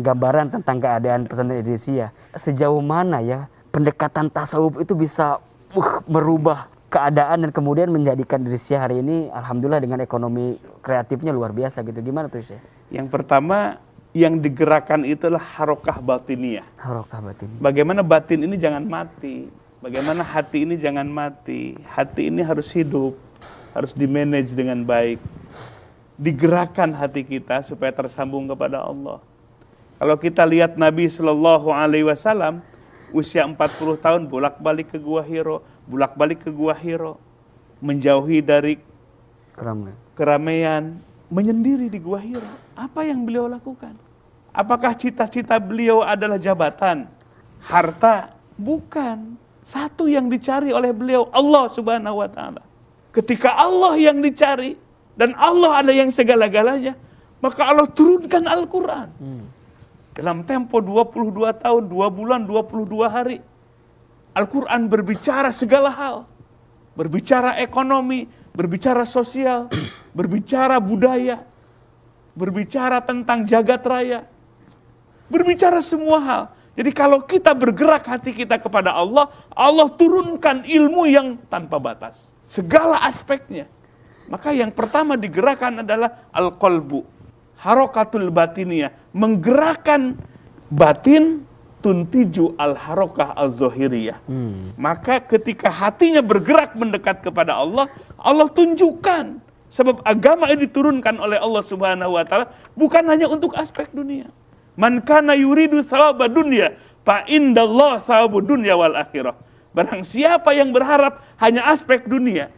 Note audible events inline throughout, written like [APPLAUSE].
gambaran tentang keadaan pesantren Indonesia. Sejauh mana ya pendekatan tasawuf itu bisa uh, merubah keadaan dan kemudian menjadikan Indonesia hari ini alhamdulillah dengan ekonomi kreatifnya luar biasa gitu. Gimana tuh Syekh? Yang pertama yang digerakkan itulah harokah batiniah. Harokah batin. Bagaimana batin ini jangan mati, bagaimana hati ini jangan mati. Hati ini harus hidup, harus dimanage dengan baik. Digerakkan hati kita supaya tersambung kepada Allah. Kalau kita lihat Nabi Shallallahu Alaihi Wasallam usia 40 tahun bolak-balik ke Gua Hiro, bolak-balik ke Gua Hiro, menjauhi dari keramaian. keramaian, menyendiri di Gua Hiro. Apa yang beliau lakukan? Apakah cita-cita beliau adalah jabatan, harta? Bukan. Satu yang dicari oleh beliau Allah Subhanahu wa taala. Ketika Allah yang dicari dan Allah ada yang segala-galanya, maka Allah turunkan Al-Qur'an. Hmm dalam tempo 22 tahun, 2 bulan, 22 hari. Al-Quran berbicara segala hal. Berbicara ekonomi, berbicara sosial, [CLEARS THROAT] berbicara budaya, berbicara tentang jagat raya. Berbicara semua hal. Jadi kalau kita bergerak hati kita kepada Allah, Allah turunkan ilmu yang tanpa batas. Segala aspeknya. Maka yang pertama digerakkan adalah al-qalbu, harokatul batinia menggerakkan batin tuntiju al harokah al zohiriyah hmm. maka ketika hatinya bergerak mendekat kepada Allah Allah tunjukkan sebab agama ini diturunkan oleh Allah subhanahu wa taala bukan hanya untuk aspek dunia man kana yuridu thawaba dunya fa indallah sawab dunya wal akhirah barang siapa yang berharap hanya aspek dunia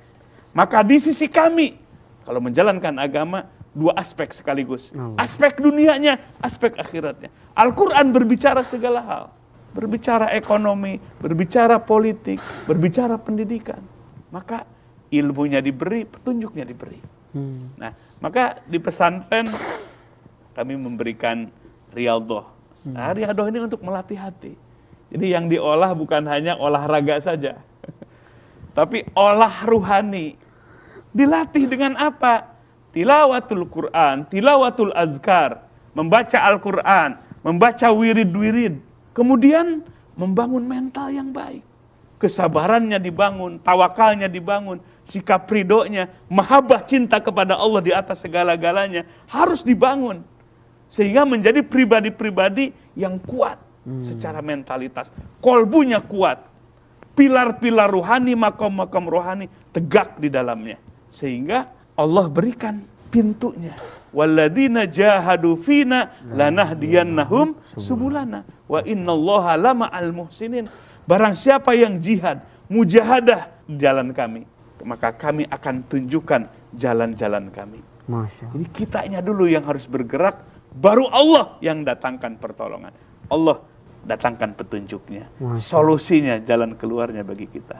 maka di sisi kami kalau menjalankan agama dua aspek sekaligus. Oh. Aspek dunianya, aspek akhiratnya. Al-Quran berbicara segala hal. Berbicara ekonomi, berbicara politik, berbicara pendidikan. Maka ilmunya diberi, petunjuknya diberi. Hmm. Nah, maka di pesantren kami memberikan riadoh hmm. Nah, riadoh ini untuk melatih hati. Jadi yang diolah bukan hanya olahraga saja. [LAUGHS] Tapi olah ruhani. Dilatih dengan apa? tilawatul Quran, tilawatul azkar, membaca Al-Quran, membaca wirid-wirid, kemudian membangun mental yang baik. Kesabarannya dibangun, tawakalnya dibangun, sikap ridhonya, mahabbah cinta kepada Allah di atas segala-galanya harus dibangun. Sehingga menjadi pribadi-pribadi yang kuat hmm. secara mentalitas. Kolbunya kuat, pilar-pilar rohani, makom-makom rohani tegak di dalamnya. Sehingga Allah berikan pintunya. Walladina jahadu fina lanahdiyannahum subulana wa innallaha lama al muhsinin. Barang siapa yang jihad, mujahadah jalan kami, maka kami akan tunjukkan jalan-jalan kami. Masya. Jadi kitanya dulu yang harus bergerak, baru Allah yang datangkan pertolongan. Allah datangkan petunjuknya, Masya. solusinya, jalan keluarnya bagi kita.